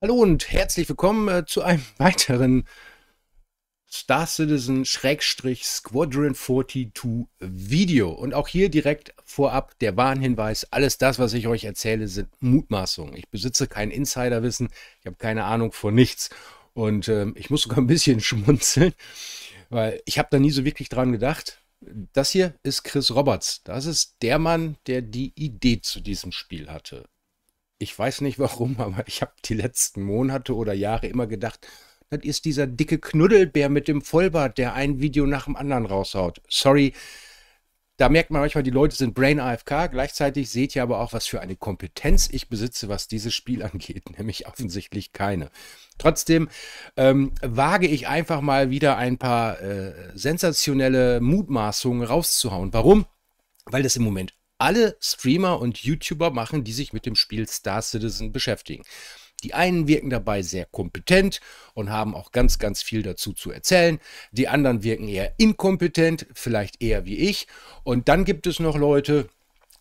Hallo und herzlich willkommen äh, zu einem weiteren Star Citizen Schrägstrich Squadron 42 Video. Und auch hier direkt vorab der Warnhinweis, alles das, was ich euch erzähle, sind Mutmaßungen. Ich besitze kein Insiderwissen, ich habe keine Ahnung von nichts. Und äh, ich muss sogar ein bisschen schmunzeln, weil ich habe da nie so wirklich dran gedacht. Das hier ist Chris Roberts. Das ist der Mann, der die Idee zu diesem Spiel hatte. Ich weiß nicht warum, aber ich habe die letzten Monate oder Jahre immer gedacht, das ist dieser dicke Knuddelbär mit dem Vollbart, der ein Video nach dem anderen raushaut. Sorry, da merkt man manchmal, die Leute sind Brain AFK. Gleichzeitig seht ihr aber auch, was für eine Kompetenz ich besitze, was dieses Spiel angeht, nämlich offensichtlich keine. Trotzdem ähm, wage ich einfach mal wieder ein paar äh, sensationelle Mutmaßungen rauszuhauen. Warum? Weil das im Moment alle Streamer und YouTuber machen, die sich mit dem Spiel Star Citizen beschäftigen. Die einen wirken dabei sehr kompetent und haben auch ganz, ganz viel dazu zu erzählen. Die anderen wirken eher inkompetent, vielleicht eher wie ich. Und dann gibt es noch Leute,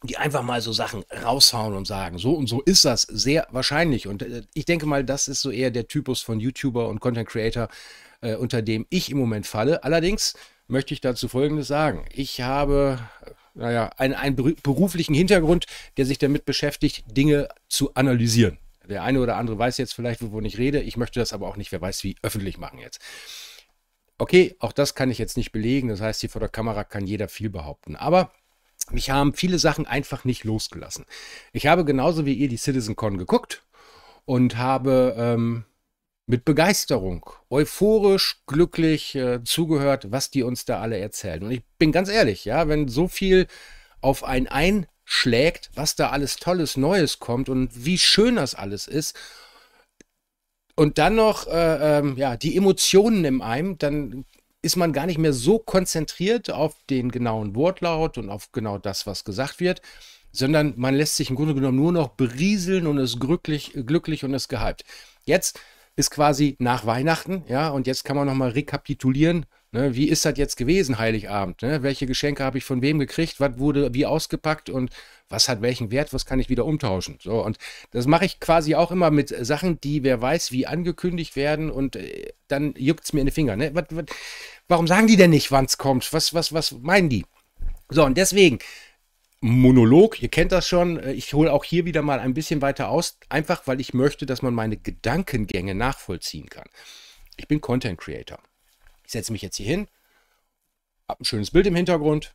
die einfach mal so Sachen raushauen und sagen, so und so ist das sehr wahrscheinlich. Und äh, ich denke mal, das ist so eher der Typus von YouTuber und Content Creator, äh, unter dem ich im Moment falle. Allerdings möchte ich dazu Folgendes sagen. Ich habe naja, einen, einen beruflichen Hintergrund, der sich damit beschäftigt, Dinge zu analysieren. Der eine oder andere weiß jetzt vielleicht, wovon ich rede. Ich möchte das aber auch nicht, wer weiß wie, öffentlich machen jetzt. Okay, auch das kann ich jetzt nicht belegen. Das heißt, hier vor der Kamera kann jeder viel behaupten. Aber mich haben viele Sachen einfach nicht losgelassen. Ich habe genauso wie ihr die CitizenCon geguckt und habe ähm, mit Begeisterung, euphorisch, glücklich äh, zugehört, was die uns da alle erzählen. Und ich bin ganz ehrlich, ja, wenn so viel auf einen einschlägt, was da alles Tolles, Neues kommt und wie schön das alles ist. Und dann noch äh, ähm, ja, die Emotionen im einem, dann ist man gar nicht mehr so konzentriert auf den genauen Wortlaut und auf genau das, was gesagt wird, sondern man lässt sich im Grunde genommen nur noch berieseln und ist glücklich, glücklich und ist gehypt. Jetzt ist quasi nach Weihnachten, ja, und jetzt kann man nochmal rekapitulieren, ne, wie ist das jetzt gewesen, Heiligabend? Ne? Welche Geschenke habe ich von wem gekriegt? Was wurde wie ausgepackt und was hat welchen Wert? Was kann ich wieder umtauschen? So, und das mache ich quasi auch immer mit Sachen, die wer weiß, wie angekündigt werden und äh, dann juckt es mir in die Finger. Ne? Was, was, warum sagen die denn nicht, wann es kommt? Was, was, was meinen die? So, und deswegen Monolog, ihr kennt das schon, äh, ich hole auch hier wieder mal ein bisschen weiter aus, einfach weil ich möchte, dass man meine Gedankengänge nachvollziehen kann. Ich bin Content Creator. Ich setze mich jetzt hier hin, habe ein schönes Bild im Hintergrund,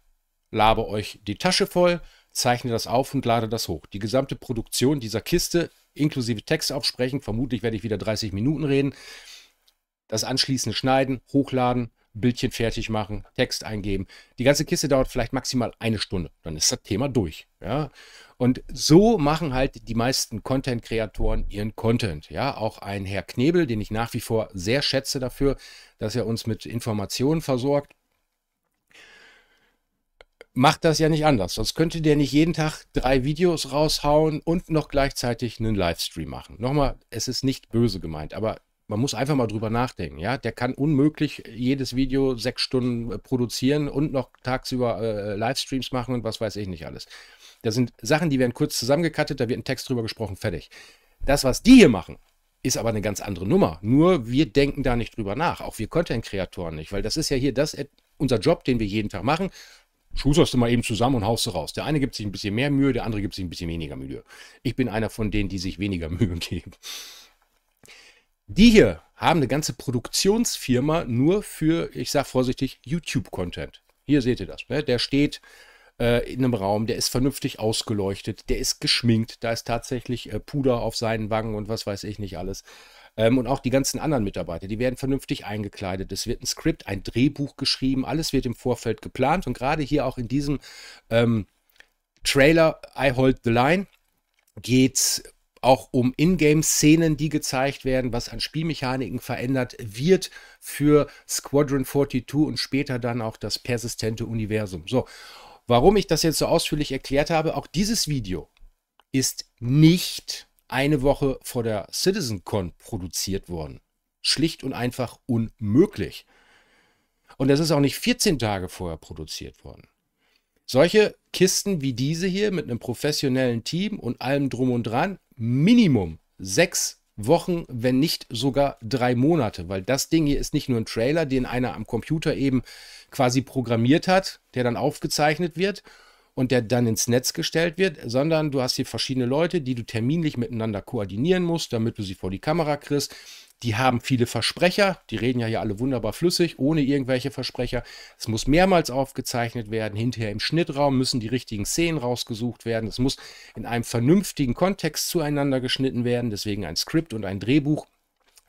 labe euch die Tasche voll, zeichne das auf und lade das hoch. Die gesamte Produktion dieser Kiste, inklusive Text aufsprechen, vermutlich werde ich wieder 30 Minuten reden, das anschließende Schneiden, Hochladen, Bildchen fertig machen, Text eingeben. Die ganze Kiste dauert vielleicht maximal eine Stunde. Dann ist das Thema durch. Ja? Und so machen halt die meisten Content-Kreatoren ihren Content. Ja, auch ein Herr Knebel, den ich nach wie vor sehr schätze dafür, dass er uns mit Informationen versorgt. Macht das ja nicht anders. Sonst könnte der nicht jeden Tag drei Videos raushauen und noch gleichzeitig einen Livestream machen. Nochmal, es ist nicht böse gemeint, aber man muss einfach mal drüber nachdenken. Ja, der kann unmöglich äh, jedes Video sechs Stunden äh, produzieren und noch tagsüber äh, Livestreams machen und was weiß ich nicht alles. Das sind Sachen, die werden kurz zusammengekattet, da wird ein Text drüber gesprochen, fertig. Das, was die hier machen, ist aber eine ganz andere Nummer. Nur wir denken da nicht drüber nach, auch wir Content-Kreatoren nicht, weil das ist ja hier das, äh, unser Job, den wir jeden Tag machen. Schusterst du mal eben zusammen und haust du raus. Der eine gibt sich ein bisschen mehr Mühe, der andere gibt sich ein bisschen weniger Mühe. Ich bin einer von denen, die sich weniger Mühe geben. Die hier haben eine ganze Produktionsfirma nur für, ich sage vorsichtig, YouTube-Content. Hier seht ihr das. Ne? Der steht äh, in einem Raum, der ist vernünftig ausgeleuchtet, der ist geschminkt, da ist tatsächlich äh, Puder auf seinen Wangen und was weiß ich nicht alles. Ähm, und auch die ganzen anderen Mitarbeiter, die werden vernünftig eingekleidet. Es wird ein Skript, ein Drehbuch geschrieben, alles wird im Vorfeld geplant. Und gerade hier auch in diesem ähm, Trailer I Hold the Line geht geht's auch um Ingame-Szenen, die gezeigt werden, was an Spielmechaniken verändert wird für Squadron 42 und später dann auch das persistente Universum. So, warum ich das jetzt so ausführlich erklärt habe, auch dieses Video ist nicht eine Woche vor der CitizenCon produziert worden. Schlicht und einfach unmöglich. Und das ist auch nicht 14 Tage vorher produziert worden. Solche Kisten wie diese hier mit einem professionellen Team und allem drum und dran Minimum sechs Wochen, wenn nicht sogar drei Monate, weil das Ding hier ist nicht nur ein Trailer, den einer am Computer eben quasi programmiert hat, der dann aufgezeichnet wird und der dann ins Netz gestellt wird, sondern du hast hier verschiedene Leute, die du terminlich miteinander koordinieren musst, damit du sie vor die Kamera kriegst die haben viele Versprecher, die reden ja hier alle wunderbar flüssig, ohne irgendwelche Versprecher. Es muss mehrmals aufgezeichnet werden, hinterher im Schnittraum müssen die richtigen Szenen rausgesucht werden, es muss in einem vernünftigen Kontext zueinander geschnitten werden, deswegen ein Skript und ein Drehbuch.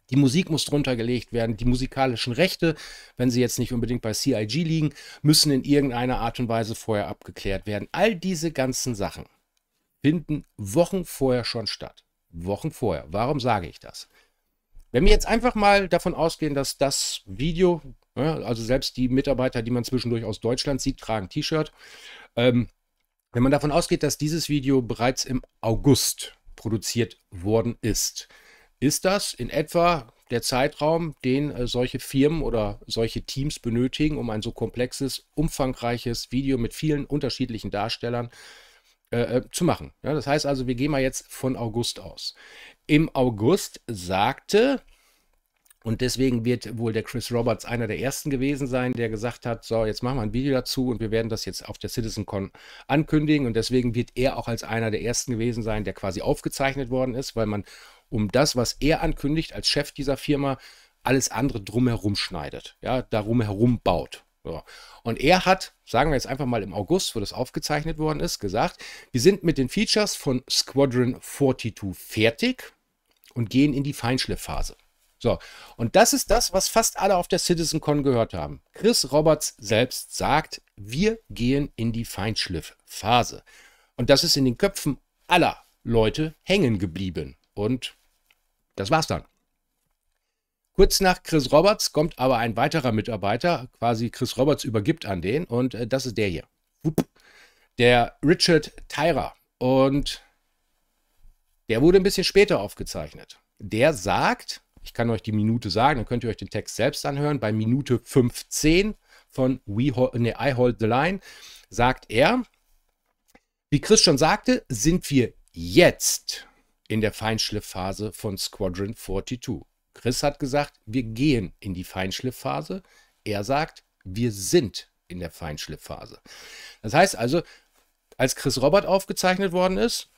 Die Musik muss drunter gelegt werden, die musikalischen Rechte, wenn sie jetzt nicht unbedingt bei CIG liegen, müssen in irgendeiner Art und Weise vorher abgeklärt werden. All diese ganzen Sachen finden Wochen vorher schon statt. Wochen vorher. Warum sage ich das? Wenn wir jetzt einfach mal davon ausgehen, dass das Video, ne, also selbst die Mitarbeiter, die man zwischendurch aus Deutschland sieht, tragen T-Shirt. Ähm, wenn man davon ausgeht, dass dieses Video bereits im August produziert worden ist, ist das in etwa der Zeitraum, den äh, solche Firmen oder solche Teams benötigen, um ein so komplexes, umfangreiches Video mit vielen unterschiedlichen Darstellern äh, äh zu machen. Ja, das heißt also, wir gehen mal jetzt von August aus im August sagte, und deswegen wird wohl der Chris Roberts einer der ersten gewesen sein, der gesagt hat, so, jetzt machen wir ein Video dazu und wir werden das jetzt auf der CitizenCon ankündigen. Und deswegen wird er auch als einer der ersten gewesen sein, der quasi aufgezeichnet worden ist, weil man um das, was er ankündigt als Chef dieser Firma, alles andere drumherum schneidet, ja, darum herum baut. So. Und er hat sagen wir jetzt einfach mal im August, wo das aufgezeichnet worden ist, gesagt, wir sind mit den Features von Squadron 42 fertig und gehen in die Feinschliffphase. So, und das ist das, was fast alle auf der CitizenCon gehört haben. Chris Roberts selbst sagt, wir gehen in die Feinschliffphase. Und das ist in den Köpfen aller Leute hängen geblieben. Und das war's dann. Kurz nach Chris Roberts kommt aber ein weiterer Mitarbeiter, quasi Chris Roberts übergibt an den und äh, das ist der hier. Der Richard Tyra. Und der wurde ein bisschen später aufgezeichnet. Der sagt, ich kann euch die Minute sagen, dann könnt ihr euch den Text selbst anhören, bei Minute 15 von We Hol nee, I Hold the Line sagt er, wie Chris schon sagte, sind wir jetzt in der Feinschliffphase von Squadron 42. Chris hat gesagt, wir gehen in die Feinschliffphase. Er sagt, wir sind in der Feinschliffphase. Das heißt also, als Chris Robert aufgezeichnet worden ist,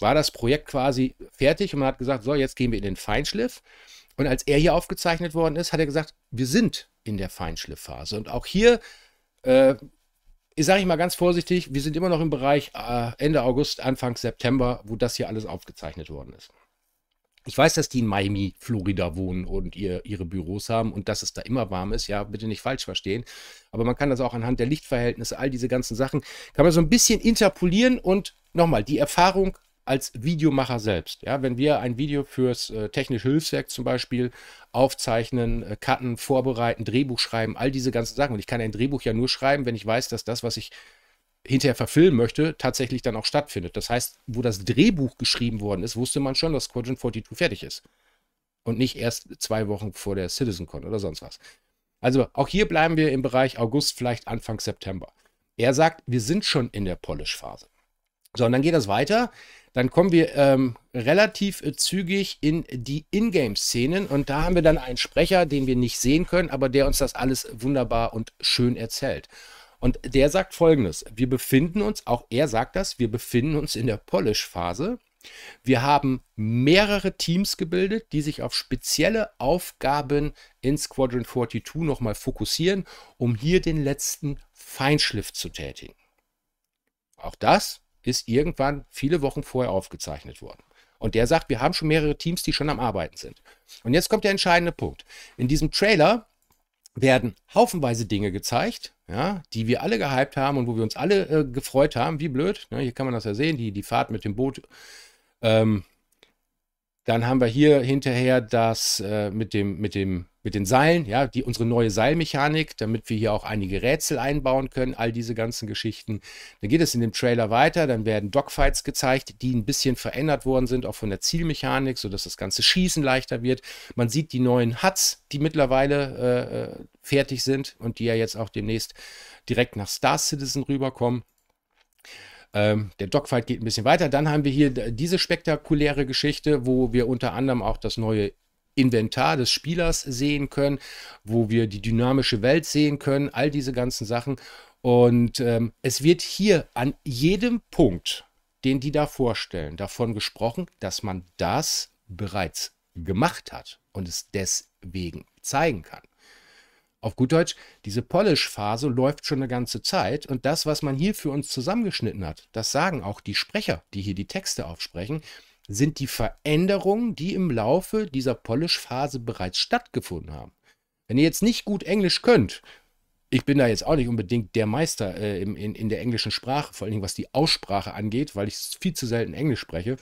war das Projekt quasi fertig und man hat gesagt, so, jetzt gehen wir in den Feinschliff. Und als er hier aufgezeichnet worden ist, hat er gesagt, wir sind in der Feinschliffphase. Und auch hier, äh, ich sage ich mal ganz vorsichtig, wir sind immer noch im Bereich äh, Ende August, Anfang September, wo das hier alles aufgezeichnet worden ist. Ich weiß, dass die in Miami, Florida wohnen und ihr, ihre Büros haben und dass es da immer warm ist. Ja, bitte nicht falsch verstehen. Aber man kann das auch anhand der Lichtverhältnisse, all diese ganzen Sachen, kann man so ein bisschen interpolieren und nochmal die Erfahrung als Videomacher selbst. Ja, wenn wir ein Video fürs äh, technische Hilfswerk zum Beispiel aufzeichnen, äh, cutten, vorbereiten, Drehbuch schreiben, all diese ganzen Sachen. Und ich kann ein Drehbuch ja nur schreiben, wenn ich weiß, dass das, was ich hinterher verfilmen möchte, tatsächlich dann auch stattfindet. Das heißt, wo das Drehbuch geschrieben worden ist, wusste man schon, dass Squadron 42 fertig ist. Und nicht erst zwei Wochen vor der CitizenCon oder sonst was. Also auch hier bleiben wir im Bereich August, vielleicht Anfang September. Er sagt, wir sind schon in der Polish-Phase. So, und dann geht das weiter. Dann kommen wir ähm, relativ äh, zügig in die Ingame-Szenen und da haben wir dann einen Sprecher, den wir nicht sehen können, aber der uns das alles wunderbar und schön erzählt. Und der sagt folgendes: Wir befinden uns, auch er sagt das, wir befinden uns in der Polish-Phase. Wir haben mehrere Teams gebildet, die sich auf spezielle Aufgaben in Squadron 42 nochmal fokussieren, um hier den letzten Feinschliff zu tätigen. Auch das ist irgendwann viele Wochen vorher aufgezeichnet worden. Und der sagt, wir haben schon mehrere Teams, die schon am Arbeiten sind. Und jetzt kommt der entscheidende Punkt. In diesem Trailer werden haufenweise Dinge gezeigt, ja, die wir alle gehypt haben und wo wir uns alle äh, gefreut haben. Wie blöd. Ne? Hier kann man das ja sehen, die, die Fahrt mit dem Boot ähm, dann haben wir hier hinterher das äh, mit, dem, mit, dem, mit den Seilen, ja, die, unsere neue Seilmechanik, damit wir hier auch einige Rätsel einbauen können, all diese ganzen Geschichten. Dann geht es in dem Trailer weiter, dann werden Dogfights gezeigt, die ein bisschen verändert worden sind, auch von der Zielmechanik, sodass das ganze Schießen leichter wird. Man sieht die neuen Huts, die mittlerweile äh, äh fertig sind und die ja jetzt auch demnächst direkt nach Star Citizen rüberkommen. Ähm, der Dogfight geht ein bisschen weiter. Dann haben wir hier diese spektakuläre Geschichte, wo wir unter anderem auch das neue Inventar des Spielers sehen können, wo wir die dynamische Welt sehen können, all diese ganzen Sachen. Und ähm, es wird hier an jedem Punkt, den die da vorstellen, davon gesprochen, dass man das bereits gemacht hat und es deswegen zeigen kann. Auf gut Deutsch, diese Polish-Phase läuft schon eine ganze Zeit und das, was man hier für uns zusammengeschnitten hat, das sagen auch die Sprecher, die hier die Texte aufsprechen, sind die Veränderungen, die im Laufe dieser Polish-Phase bereits stattgefunden haben. Wenn ihr jetzt nicht gut Englisch könnt, ich bin da jetzt auch nicht unbedingt der Meister äh, in, in, in der englischen Sprache, vor allen Dingen was die Aussprache angeht, weil ich viel zu selten Englisch spreche.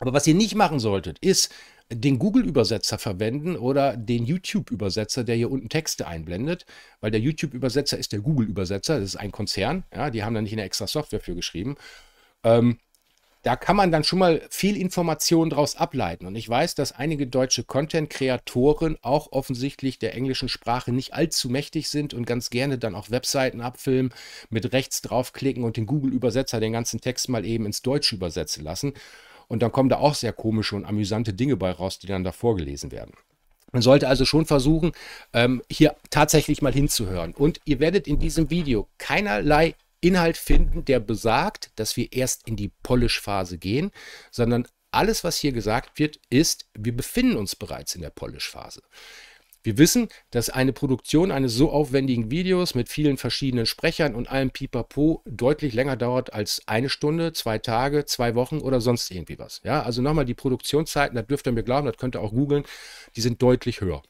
Aber was ihr nicht machen solltet, ist den Google-Übersetzer verwenden oder den YouTube-Übersetzer, der hier unten Texte einblendet, weil der YouTube-Übersetzer ist der Google-Übersetzer, das ist ein Konzern, ja, die haben da nicht eine extra Software für geschrieben. Ähm, da kann man dann schon mal viel Information daraus ableiten. Und ich weiß, dass einige deutsche Content-Kreatoren auch offensichtlich der englischen Sprache nicht allzu mächtig sind und ganz gerne dann auch Webseiten abfilmen, mit rechts draufklicken und den Google-Übersetzer den ganzen Text mal eben ins Deutsche übersetzen lassen. Und dann kommen da auch sehr komische und amüsante Dinge bei raus, die dann da vorgelesen werden. Man sollte also schon versuchen, ähm, hier tatsächlich mal hinzuhören. Und ihr werdet in diesem Video keinerlei Inhalt finden, der besagt, dass wir erst in die Polish-Phase gehen, sondern alles, was hier gesagt wird, ist, wir befinden uns bereits in der Polish-Phase. Wir wissen, dass eine Produktion eines so aufwendigen Videos mit vielen verschiedenen Sprechern und allem Pipapo deutlich länger dauert als eine Stunde, zwei Tage, zwei Wochen oder sonst irgendwie was. Ja, also nochmal die Produktionszeiten, das dürft ihr mir glauben, das könnt ihr auch googeln, die sind deutlich höher.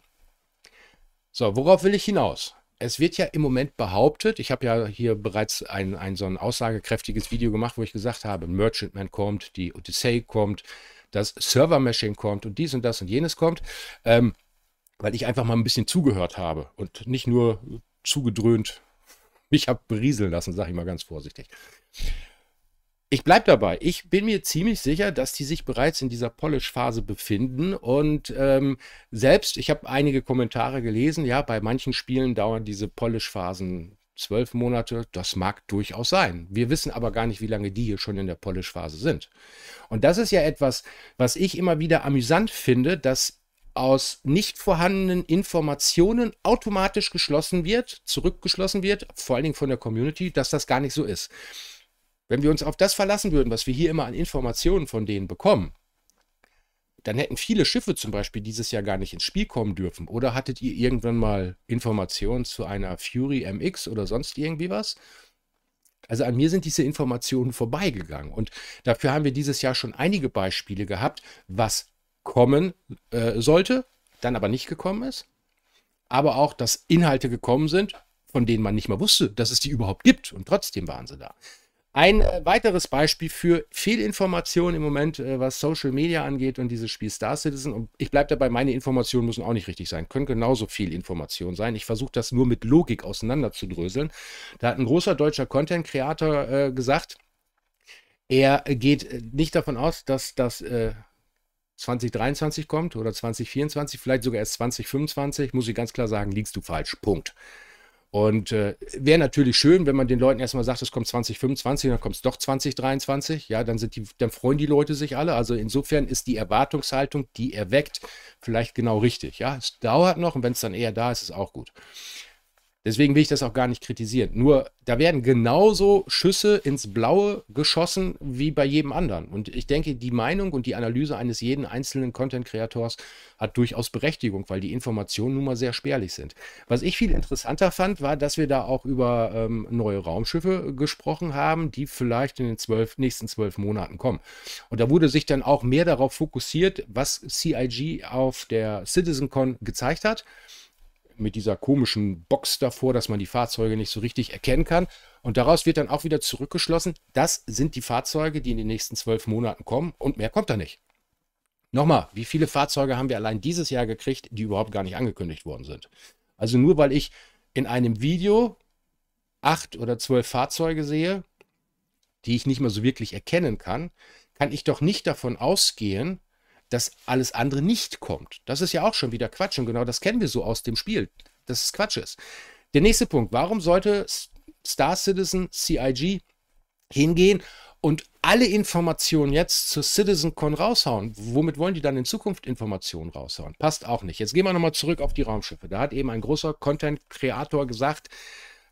So, worauf will ich hinaus? Es wird ja im Moment behauptet, ich habe ja hier bereits ein, ein so ein aussagekräftiges Video gemacht, wo ich gesagt habe, Merchantman kommt, die Odyssey kommt, das server machine kommt und dies und das und jenes kommt. Ähm, weil ich einfach mal ein bisschen zugehört habe und nicht nur zugedröhnt mich habe berieseln lassen, sage ich mal ganz vorsichtig. Ich bleibe dabei. Ich bin mir ziemlich sicher, dass die sich bereits in dieser Polish-Phase befinden. Und ähm, selbst, ich habe einige Kommentare gelesen, ja, bei manchen Spielen dauern diese Polish-Phasen zwölf Monate. Das mag durchaus sein. Wir wissen aber gar nicht, wie lange die hier schon in der Polish-Phase sind. Und das ist ja etwas, was ich immer wieder amüsant finde, dass aus nicht vorhandenen Informationen automatisch geschlossen wird, zurückgeschlossen wird, vor allen Dingen von der Community, dass das gar nicht so ist. Wenn wir uns auf das verlassen würden, was wir hier immer an Informationen von denen bekommen, dann hätten viele Schiffe zum Beispiel dieses Jahr gar nicht ins Spiel kommen dürfen. Oder hattet ihr irgendwann mal Informationen zu einer Fury MX oder sonst irgendwie was? Also an mir sind diese Informationen vorbeigegangen. Und dafür haben wir dieses Jahr schon einige Beispiele gehabt, was kommen äh, sollte, dann aber nicht gekommen ist. Aber auch, dass Inhalte gekommen sind, von denen man nicht mal wusste, dass es die überhaupt gibt und trotzdem waren sie da. Ein äh, weiteres Beispiel für Fehlinformationen im Moment, äh, was Social Media angeht und dieses Spiel Star Citizen. Und ich bleibe dabei, meine Informationen müssen auch nicht richtig sein, können genauso Fehlinformationen sein. Ich versuche das nur mit Logik auseinanderzudröseln. Da hat ein großer deutscher Content-Creator äh, gesagt, er geht äh, nicht davon aus, dass das äh, 2023 kommt oder 2024, vielleicht sogar erst 2025, muss ich ganz klar sagen, liegst du falsch. Punkt. Und äh, wäre natürlich schön, wenn man den Leuten erstmal sagt, es kommt 2025, dann kommt es doch 2023. Ja, dann, sind die, dann freuen die Leute sich alle. Also insofern ist die Erwartungshaltung, die erweckt, vielleicht genau richtig. Ja, es dauert noch und wenn es dann eher da ist, ist auch gut. Deswegen will ich das auch gar nicht kritisieren. Nur, da werden genauso Schüsse ins Blaue geschossen wie bei jedem anderen. Und ich denke, die Meinung und die Analyse eines jeden einzelnen Content-Kreators hat durchaus Berechtigung, weil die Informationen nun mal sehr spärlich sind. Was ich viel interessanter fand, war, dass wir da auch über ähm, neue Raumschiffe gesprochen haben, die vielleicht in den zwölf, nächsten zwölf Monaten kommen. Und da wurde sich dann auch mehr darauf fokussiert, was CIG auf der CitizenCon gezeigt hat mit dieser komischen Box davor, dass man die Fahrzeuge nicht so richtig erkennen kann. Und daraus wird dann auch wieder zurückgeschlossen, das sind die Fahrzeuge, die in den nächsten zwölf Monaten kommen und mehr kommt da nicht. Nochmal, wie viele Fahrzeuge haben wir allein dieses Jahr gekriegt, die überhaupt gar nicht angekündigt worden sind? Also nur weil ich in einem Video acht oder zwölf Fahrzeuge sehe, die ich nicht mehr so wirklich erkennen kann, kann ich doch nicht davon ausgehen, dass alles andere nicht kommt. Das ist ja auch schon wieder Quatsch und genau das kennen wir so aus dem Spiel, dass es Quatsch ist. Der nächste Punkt, warum sollte Star Citizen CIG hingehen und alle Informationen jetzt zur CitizenCon raushauen. Womit wollen die dann in Zukunft Informationen raushauen? Passt auch nicht. Jetzt gehen wir nochmal zurück auf die Raumschiffe. Da hat eben ein großer Content-Kreator gesagt,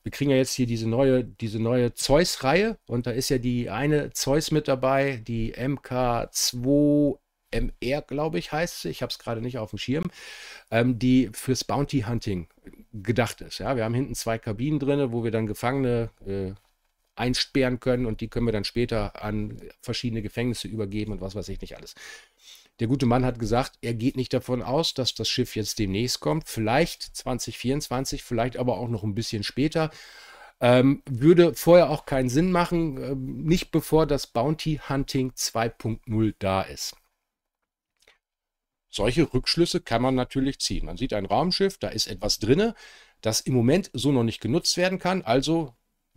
wir kriegen ja jetzt hier diese neue, diese neue Zeus-Reihe und da ist ja die eine Zeus mit dabei, die MK2 MR, glaube ich, heißt sie. Ich habe es gerade nicht auf dem Schirm, ähm, die fürs Bounty Hunting gedacht ist. Ja, wir haben hinten zwei Kabinen drin, wo wir dann Gefangene äh, einsperren können und die können wir dann später an verschiedene Gefängnisse übergeben und was weiß ich nicht alles. Der gute Mann hat gesagt, er geht nicht davon aus, dass das Schiff jetzt demnächst kommt. Vielleicht 2024, vielleicht aber auch noch ein bisschen später. Ähm, würde vorher auch keinen Sinn machen, äh, nicht bevor das Bounty Hunting 2.0 da ist. Solche Rückschlüsse kann man natürlich ziehen. Man sieht ein Raumschiff, da ist etwas drinne, das im Moment so noch nicht genutzt werden kann. Also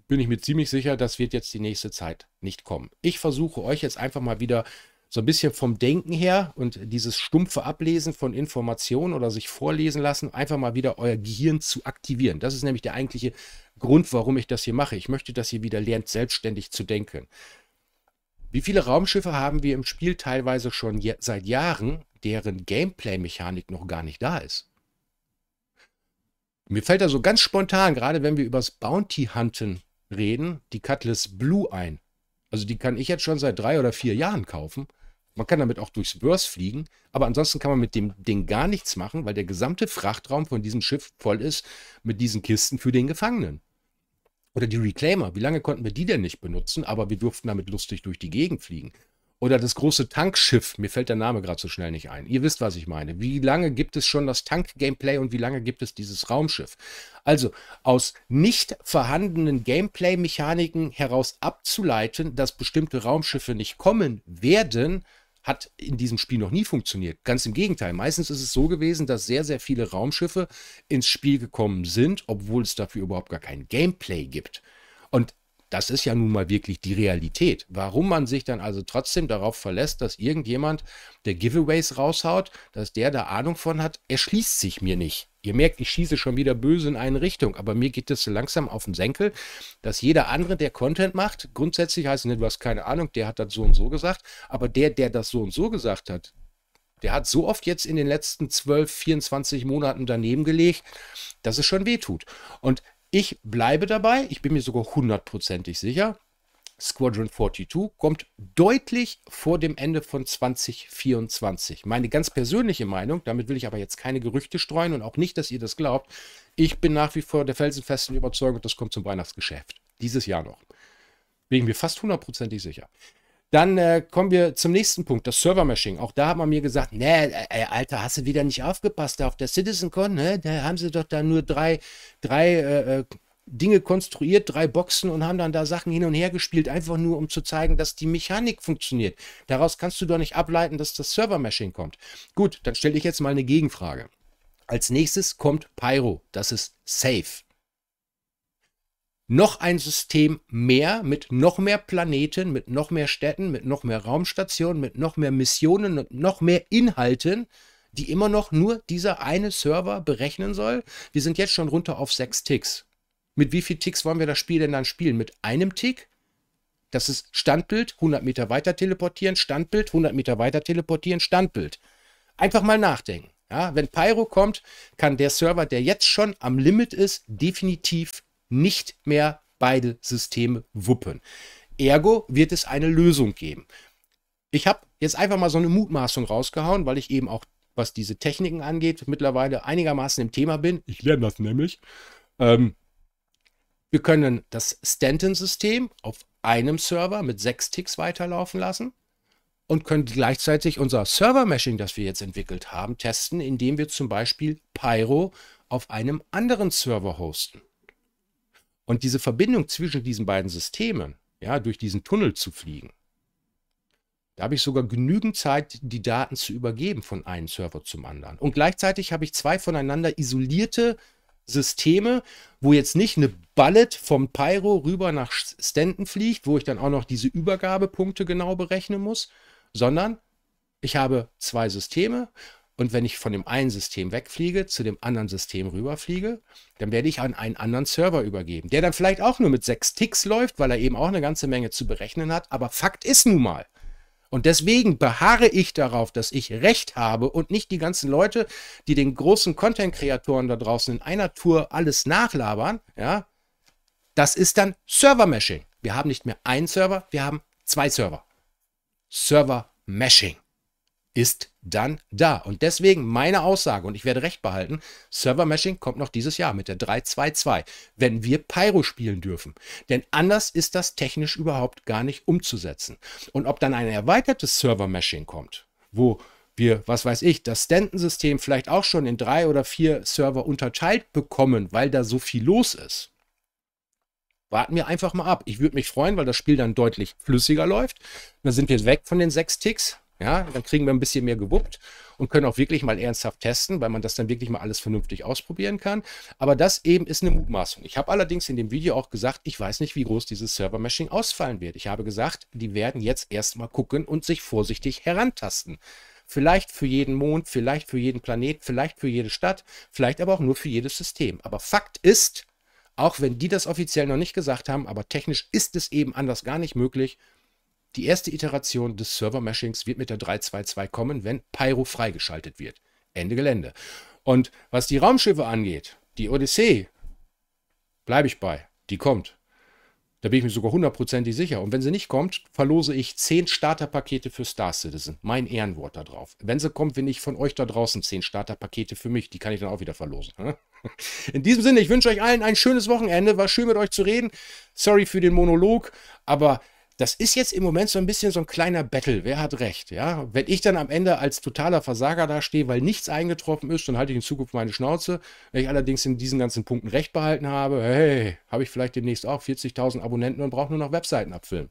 bin ich mir ziemlich sicher, das wird jetzt die nächste Zeit nicht kommen. Ich versuche euch jetzt einfach mal wieder so ein bisschen vom Denken her und dieses stumpfe Ablesen von Informationen oder sich vorlesen lassen, einfach mal wieder euer Gehirn zu aktivieren. Das ist nämlich der eigentliche Grund, warum ich das hier mache. Ich möchte, dass ihr wieder lernt, selbstständig zu denken. Wie viele Raumschiffe haben wir im Spiel teilweise schon seit Jahren, deren Gameplay-Mechanik noch gar nicht da ist. Mir fällt da so ganz spontan, gerade wenn wir übers Bounty Hunten reden, die Cutlass Blue ein. Also die kann ich jetzt schon seit drei oder vier Jahren kaufen. Man kann damit auch durchs Börs fliegen, aber ansonsten kann man mit dem Ding gar nichts machen, weil der gesamte Frachtraum von diesem Schiff voll ist mit diesen Kisten für den Gefangenen. Oder die Reclaimer, wie lange konnten wir die denn nicht benutzen, aber wir durften damit lustig durch die Gegend fliegen. Oder das große Tankschiff, mir fällt der Name gerade so schnell nicht ein. Ihr wisst, was ich meine. Wie lange gibt es schon das Tank-Gameplay und wie lange gibt es dieses Raumschiff? Also aus nicht vorhandenen Gameplay-Mechaniken heraus abzuleiten, dass bestimmte Raumschiffe nicht kommen werden, hat in diesem Spiel noch nie funktioniert. Ganz im Gegenteil. Meistens ist es so gewesen, dass sehr, sehr viele Raumschiffe ins Spiel gekommen sind, obwohl es dafür überhaupt gar kein Gameplay gibt. Das ist ja nun mal wirklich die Realität. Warum man sich dann also trotzdem darauf verlässt, dass irgendjemand der Giveaways raushaut, dass der da Ahnung von hat, erschließt sich mir nicht. Ihr merkt, ich schieße schon wieder böse in eine Richtung, aber mir geht das so langsam auf den Senkel, dass jeder andere, der Content macht, grundsätzlich heißt nicht, du hast keine Ahnung, der hat das so und so gesagt, aber der, der das so und so gesagt hat, der hat so oft jetzt in den letzten 12, 24 Monaten daneben gelegt, dass es schon wehtut. Und ich bleibe dabei, ich bin mir sogar hundertprozentig sicher. Squadron 42 kommt deutlich vor dem Ende von 2024. Meine ganz persönliche Meinung, damit will ich aber jetzt keine Gerüchte streuen und auch nicht, dass ihr das glaubt. Ich bin nach wie vor der felsenfesten Überzeugung, das kommt zum Weihnachtsgeschäft. Dieses Jahr noch. Bin ich mir fast hundertprozentig sicher. Dann äh, kommen wir zum nächsten Punkt, das Server-Mashing. Auch da hat man mir gesagt, nee, äh, Alter, hast du wieder nicht aufgepasst auf der CitizenCon, ne? Da haben sie doch da nur drei, drei äh, äh, Dinge konstruiert, drei Boxen und haben dann da Sachen hin und her gespielt, einfach nur um zu zeigen, dass die Mechanik funktioniert. Daraus kannst du doch nicht ableiten, dass das Server-Mashing kommt. Gut, dann stelle ich jetzt mal eine Gegenfrage. Als nächstes kommt Pyro, das ist safe noch ein System mehr mit noch mehr Planeten, mit noch mehr Städten, mit noch mehr Raumstationen, mit noch mehr Missionen und noch mehr Inhalten, die immer noch nur dieser eine Server berechnen soll. Wir sind jetzt schon runter auf sechs Ticks. Mit wie viel Ticks wollen wir das Spiel denn dann spielen? Mit einem Tick? Das ist Standbild, 100 Meter weiter teleportieren, Standbild, 100 Meter weiter teleportieren, Standbild. Einfach mal nachdenken. Ja, wenn Pyro kommt, kann der Server, der jetzt schon am Limit ist, definitiv nicht mehr beide Systeme wuppen. Ergo wird es eine Lösung geben. Ich habe jetzt einfach mal so eine Mutmaßung rausgehauen, weil ich eben auch, was diese Techniken angeht, mittlerweile einigermaßen im Thema bin. Ich lerne das nämlich. Ähm, wir können das Stanton-System auf einem Server mit sechs Ticks weiterlaufen lassen und können gleichzeitig unser Server-Meshing, das wir jetzt entwickelt haben, testen, indem wir zum Beispiel Pyro auf einem anderen Server hosten. Und diese Verbindung zwischen diesen beiden Systemen, ja, durch diesen Tunnel zu fliegen, da habe ich sogar genügend Zeit, die Daten zu übergeben von einem Server zum anderen. Und gleichzeitig habe ich zwei voneinander isolierte Systeme, wo jetzt nicht eine Ballet vom Pyro rüber nach Stanton fliegt, wo ich dann auch noch diese Übergabepunkte genau berechnen muss, sondern ich habe zwei Systeme, und wenn ich von dem einen System wegfliege, zu dem anderen System rüberfliege, dann werde ich an einen anderen Server übergeben, der dann vielleicht auch nur mit sechs Ticks läuft, weil er eben auch eine ganze Menge zu berechnen hat. Aber Fakt ist nun mal. Und deswegen beharre ich darauf, dass ich Recht habe und nicht die ganzen Leute, die den großen Content-Kreatoren da draußen in einer Tour alles nachlabern. Ja, das ist dann server mashing Wir haben nicht mehr einen Server, wir haben zwei Server. server mashing ist dann da. Und deswegen meine Aussage, und ich werde recht behalten, Server Meshing kommt noch dieses Jahr mit der 322, wenn wir Pyro spielen dürfen. Denn anders ist das technisch überhaupt gar nicht umzusetzen. Und ob dann ein erweitertes Server Meshing kommt, wo wir, was weiß ich, das Stanton-System vielleicht auch schon in drei oder vier Server unterteilt bekommen, weil da so viel los ist. Warten wir einfach mal ab. Ich würde mich freuen, weil das Spiel dann deutlich flüssiger läuft. Dann sind wir weg von den sechs Ticks, ja, dann kriegen wir ein bisschen mehr gewuppt und können auch wirklich mal ernsthaft testen, weil man das dann wirklich mal alles vernünftig ausprobieren kann. Aber das eben ist eine Mutmaßung. Ich habe allerdings in dem Video auch gesagt, ich weiß nicht, wie groß dieses Server-Meshing ausfallen wird. Ich habe gesagt, die werden jetzt erstmal gucken und sich vorsichtig herantasten. Vielleicht für jeden Mond, vielleicht für jeden Planet, vielleicht für jede Stadt, vielleicht aber auch nur für jedes System. Aber Fakt ist, auch wenn die das offiziell noch nicht gesagt haben, aber technisch ist es eben anders gar nicht möglich, die erste Iteration des server mashings wird mit der 3.2.2 kommen, wenn Pyro freigeschaltet wird. Ende Gelände. Und was die Raumschiffe angeht, die Odyssee, bleibe ich bei, die kommt. Da bin ich mir sogar hundertprozentig sicher. Und wenn sie nicht kommt, verlose ich zehn Starterpakete für Star Citizen. Mein Ehrenwort da drauf. Wenn sie kommt, will ich von euch da draußen zehn Starterpakete für mich. Die kann ich dann auch wieder verlosen. In diesem Sinne, ich wünsche euch allen ein schönes Wochenende. War schön mit euch zu reden. Sorry für den Monolog, aber das ist jetzt im Moment so ein bisschen so ein kleiner Battle. Wer hat recht? Ja, wenn ich dann am Ende als totaler Versager dastehe, weil nichts eingetroffen ist, dann halte ich in Zukunft meine Schnauze. Wenn ich allerdings in diesen ganzen Punkten recht behalten habe, hey, habe ich vielleicht demnächst auch 40.000 Abonnenten und brauche nur noch Webseiten abfilmen.